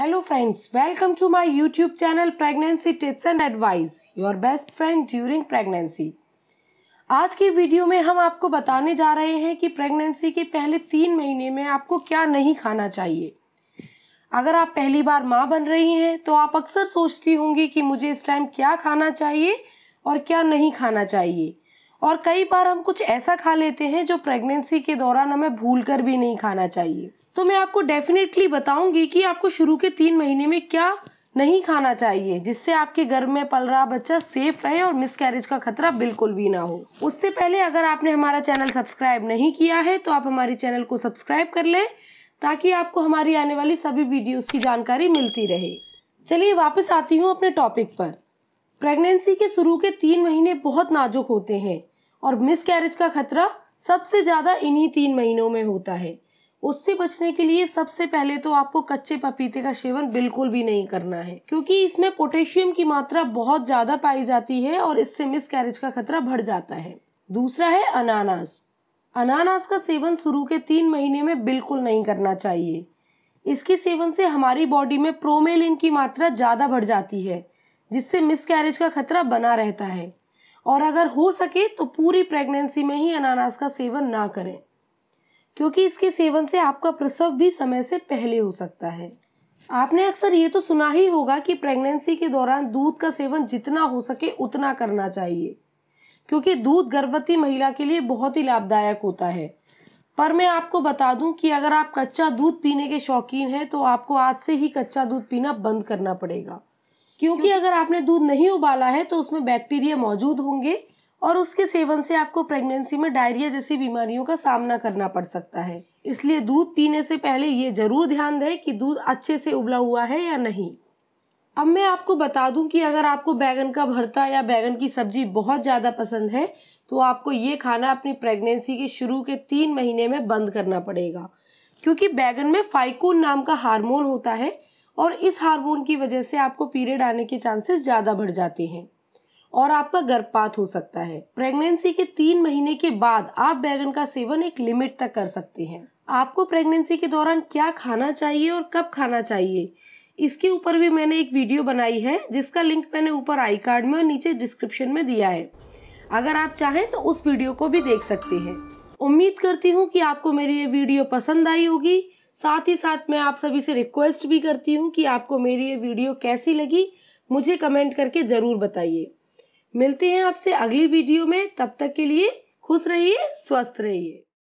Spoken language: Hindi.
hello friends welcome to my YouTube channel pregnancy tips and advice your best friend during pregnancy आज की वीडियो में हम आपको बताने जा रहे हैं कि प्रेगनेंसी के पहले तीन महीने में आपको क्या नहीं खाना चाहिए अगर आप पहली बार माँ बन रही हैं तो आप अक्सर सोचती होंगी कि मुझे इस टाइम क्या खाना चाहिए और क्या नहीं खाना चाहिए और कई बार हम कुछ ऐसा खा लेते हैं जो प्रेगनेंसी के दौरान हमें भूल कर भी नहीं खाना चाहिए तो मैं आपको डेफिनेटली बताऊंगी कि आपको शुरू के तीन महीने में क्या नहीं खाना चाहिए जिससे आपके घर में पल रहा बच्चा सेफ रहे और मिसकैरेज का खतरा बिल्कुल भी ना हो उससे पहले अगर आपने हमारा चैनल सब्सक्राइब नहीं किया है तो आप हमारे चैनल को सब्सक्राइब कर लें ताकि आपको हमारी आने वाली सभी वीडियोस की जानकारी मिलती रहे चलिए वापस आती हूँ अपने टॉपिक पर प्रेगनेंसी के शुरू के तीन महीने बहुत नाजुक होते हैं और मिसकैरेज का खतरा सबसे ज़्यादा इन्हीं तीन महीनों में होता है उससे बचने के लिए सबसे पहले तो आपको कच्चे पपीते का सेवन बिल्कुल भी नहीं करना है क्योंकि इसमें पोटेशियम की मात्रा बहुत ज्यादा पाई जाती है और इससे मिस कैरेज का खतरा बढ़ जाता है दूसरा है अनानास अनानास का सेवन शुरू के तीन महीने में बिल्कुल नहीं करना चाहिए इसके सेवन से हमारी बॉडी में प्रोमेलिन की मात्रा ज़्यादा बढ़ जाती है जिससे मिस कैरेज का खतरा बना रहता है और अगर हो सके तो पूरी प्रेगनेंसी में ही अनानास का सेवन ना करें क्योंकि इसके सेवन से आपका प्रसव भी समय से पहले हो सकता है आपने अक्सर ये तो सुना ही होगा कि प्रेगनेंसी के दौरान दूध का सेवन जितना हो सके उतना करना चाहिए क्योंकि दूध गर्भवती महिला के लिए बहुत ही लाभदायक होता है पर मैं आपको बता दूं कि अगर आप कच्चा दूध पीने के शौकीन हैं तो आपको आज से ही कच्चा दूध पीना बंद करना पड़ेगा क्योंकि अगर आपने दूध नहीं उबाला है तो उसमें बैक्टीरिया मौजूद होंगे और उसके सेवन से आपको प्रेगनेंसी में डायरिया जैसी बीमारियों का सामना करना पड़ सकता है इसलिए दूध पीने से पहले ये जरूर ध्यान दें कि दूध अच्छे से उबला हुआ है या नहीं अब मैं आपको बता दूं कि अगर आपको बैगन का भरता या बैगन की सब्जी बहुत ज़्यादा पसंद है तो आपको ये खाना अपनी प्रेगनेंसी के शुरू के तीन महीने में बंद करना पड़ेगा क्योंकि बैगन में फाइकोन नाम का हार्मोन होता है और इस हार्मोन की वजह से आपको पीरियड आने के चांसेस ज़्यादा बढ़ जाते हैं और आपका गर्भपात हो सकता है प्रेगनेंसी के तीन महीने के बाद आप बैगन का सेवन एक लिमिट तक कर सकते हैं आपको प्रेगनेंसी के दौरान क्या खाना चाहिए और कब खाना चाहिए इसके ऊपर भी मैंने एक वीडियो बनाई है जिसका लिंक मैंने ऊपर आई कार्ड में और नीचे डिस्क्रिप्शन में दिया है अगर आप चाहें तो उस वीडियो को भी देख सकते हैं उम्मीद करती हूँ कि आपको मेरी ये वीडियो पसंद आई होगी साथ ही साथ मैं आप सभी से रिक्वेस्ट भी करती हूँ कि आपको मेरी ये वीडियो कैसी लगी मुझे कमेंट करके ज़रूर बताइए मिलते हैं आपसे अगली वीडियो में तब तक के लिए खुश रहिए स्वस्थ रहिए